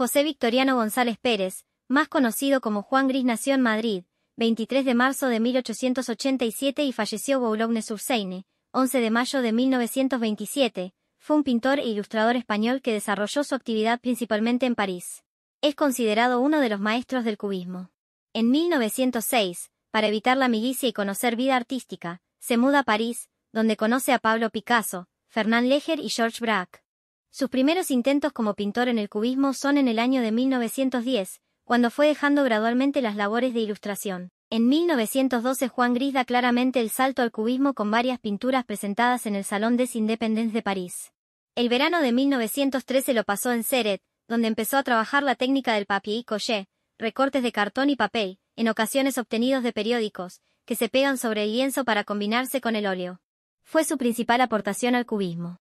José Victoriano González Pérez, más conocido como Juan Gris, nació en Madrid, 23 de marzo de 1887 y falleció Boulogne-sur-Seine, 11 de mayo de 1927, fue un pintor e ilustrador español que desarrolló su actividad principalmente en París. Es considerado uno de los maestros del cubismo. En 1906, para evitar la milicia y conocer vida artística, se muda a París, donde conoce a Pablo Picasso, Fernand Leger y George Braque. Sus primeros intentos como pintor en el cubismo son en el año de 1910, cuando fue dejando gradualmente las labores de ilustración. En 1912 Juan Gris da claramente el salto al cubismo con varias pinturas presentadas en el Salón des Independence de París. El verano de 1913 lo pasó en Ceret, donde empezó a trabajar la técnica del papier collé, recortes de cartón y papel, en ocasiones obtenidos de periódicos, que se pegan sobre el lienzo para combinarse con el óleo. Fue su principal aportación al cubismo.